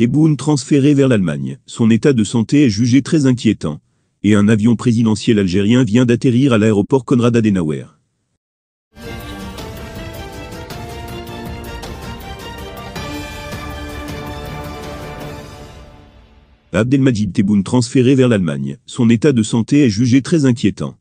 teboun transféré vers l'Allemagne. Son état de santé est jugé très inquiétant, et un avion présidentiel algérien vient d'atterrir à l'aéroport Konrad Adenauer. Abdelmajid Tebboune transféré vers l'Allemagne. Son état de santé est jugé très inquiétant.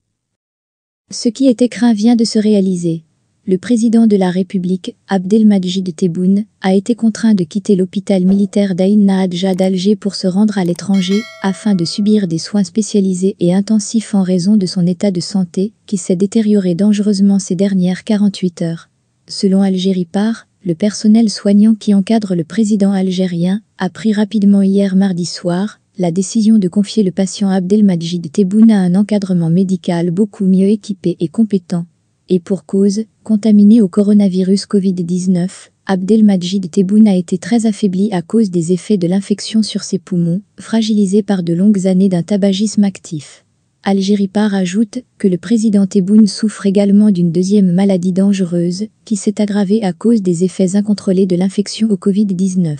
Ce qui était craint vient de se réaliser le président de la République, Abdelmadjid Tebboune, a été contraint de quitter l'hôpital militaire Daïn Naadja d'Alger pour se rendre à l'étranger afin de subir des soins spécialisés et intensifs en raison de son état de santé qui s'est détérioré dangereusement ces dernières 48 heures. Selon Algérie Par, le personnel soignant qui encadre le président algérien a pris rapidement hier mardi soir la décision de confier le patient Abdelmadjid Tebboune à un encadrement médical beaucoup mieux équipé et compétent et pour cause, contaminé au coronavirus Covid-19, Abdelmajid Tebboune a été très affaibli à cause des effets de l'infection sur ses poumons, fragilisés par de longues années d'un tabagisme actif. Algérie Par ajoute que le président Tebboune souffre également d'une deuxième maladie dangereuse qui s'est aggravée à cause des effets incontrôlés de l'infection au Covid-19.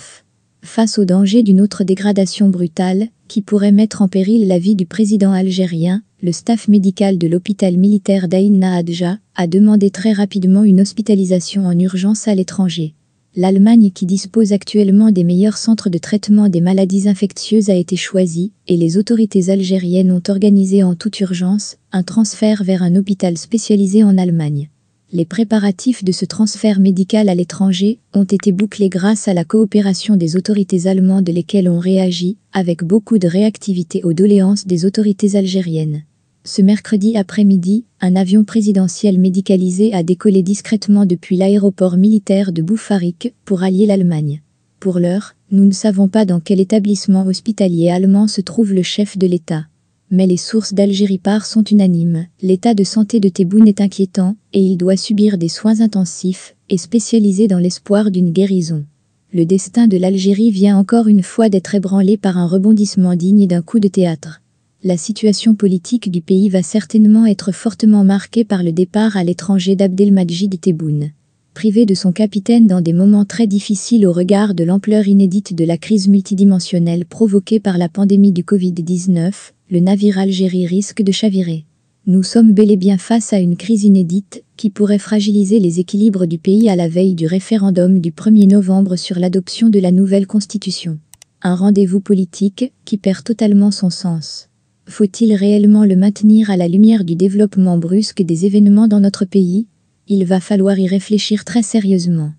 Face au danger d'une autre dégradation brutale, qui pourrait mettre en péril la vie du président algérien, le staff médical de l'hôpital militaire d'Aïn Nahadja a demandé très rapidement une hospitalisation en urgence à l'étranger. L'Allemagne qui dispose actuellement des meilleurs centres de traitement des maladies infectieuses a été choisie et les autorités algériennes ont organisé en toute urgence un transfert vers un hôpital spécialisé en Allemagne. Les préparatifs de ce transfert médical à l'étranger ont été bouclés grâce à la coopération des autorités allemandes lesquelles ont réagi avec beaucoup de réactivité aux doléances des autorités algériennes. Ce mercredi après-midi, un avion présidentiel médicalisé a décollé discrètement depuis l'aéroport militaire de Boufarik pour allier l'Allemagne. Pour l'heure, nous ne savons pas dans quel établissement hospitalier allemand se trouve le chef de l'État mais les sources d'Algérie part sont unanimes. L'état de santé de Tebboune est inquiétant et il doit subir des soins intensifs et spécialisés dans l'espoir d'une guérison. Le destin de l'Algérie vient encore une fois d'être ébranlé par un rebondissement digne d'un coup de théâtre. La situation politique du pays va certainement être fortement marquée par le départ à l'étranger d'Abdelmajid Tebboune privé de son capitaine dans des moments très difficiles au regard de l'ampleur inédite de la crise multidimensionnelle provoquée par la pandémie du Covid-19, le navire Algérie risque de chavirer. Nous sommes bel et bien face à une crise inédite qui pourrait fragiliser les équilibres du pays à la veille du référendum du 1er novembre sur l'adoption de la nouvelle constitution. Un rendez-vous politique qui perd totalement son sens. Faut-il réellement le maintenir à la lumière du développement brusque des événements dans notre pays il va falloir y réfléchir très sérieusement.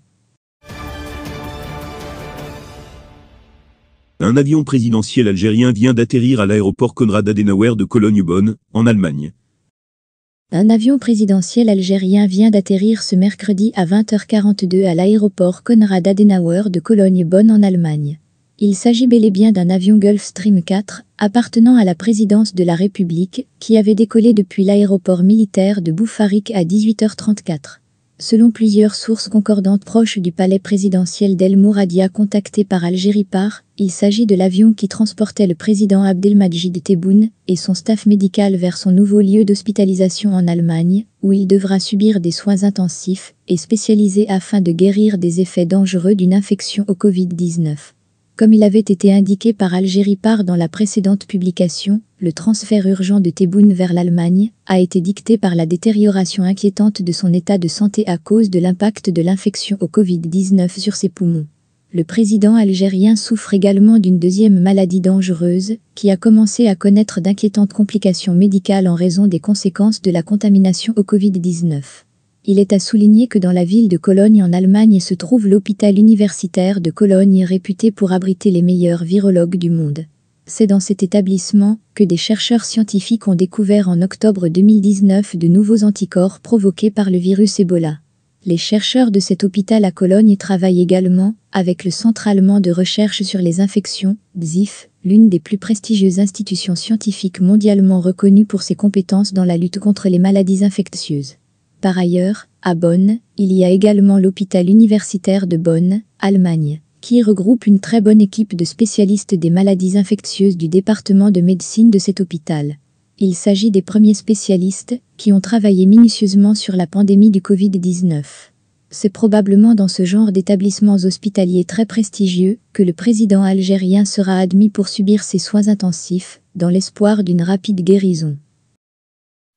Un avion présidentiel algérien vient d'atterrir à l'aéroport Konrad Adenauer de Cologne-Bonn, en Allemagne. Un avion présidentiel algérien vient d'atterrir ce mercredi à 20h42 à l'aéroport Konrad Adenauer de Cologne-Bonn en Allemagne. Il s'agit bel et bien d'un avion Gulfstream 4 appartenant à la présidence de la République qui avait décollé depuis l'aéroport militaire de Boufarik à 18h34. Selon plusieurs sources concordantes proches du palais présidentiel d'El Mouradia contacté par Algérie Par, il s'agit de l'avion qui transportait le président Abdelmajid Tebboune et son staff médical vers son nouveau lieu d'hospitalisation en Allemagne, où il devra subir des soins intensifs et spécialisés afin de guérir des effets dangereux d'une infection au Covid-19. Comme il avait été indiqué par Algérie Par dans la précédente publication, le transfert urgent de Tebboune vers l'Allemagne a été dicté par la détérioration inquiétante de son état de santé à cause de l'impact de l'infection au Covid-19 sur ses poumons. Le président algérien souffre également d'une deuxième maladie dangereuse qui a commencé à connaître d'inquiétantes complications médicales en raison des conséquences de la contamination au Covid-19. Il est à souligner que dans la ville de Cologne en Allemagne se trouve l'hôpital universitaire de Cologne réputé pour abriter les meilleurs virologues du monde. C'est dans cet établissement que des chercheurs scientifiques ont découvert en octobre 2019 de nouveaux anticorps provoqués par le virus Ebola. Les chercheurs de cet hôpital à Cologne travaillent également avec le Centre allemand de recherche sur les infections, ZIF, l'une des plus prestigieuses institutions scientifiques mondialement reconnues pour ses compétences dans la lutte contre les maladies infectieuses. Par ailleurs, à Bonn, il y a également l'hôpital universitaire de Bonn, Allemagne, qui regroupe une très bonne équipe de spécialistes des maladies infectieuses du département de médecine de cet hôpital. Il s'agit des premiers spécialistes qui ont travaillé minutieusement sur la pandémie du Covid-19. C'est probablement dans ce genre d'établissements hospitaliers très prestigieux que le président algérien sera admis pour subir ses soins intensifs, dans l'espoir d'une rapide guérison.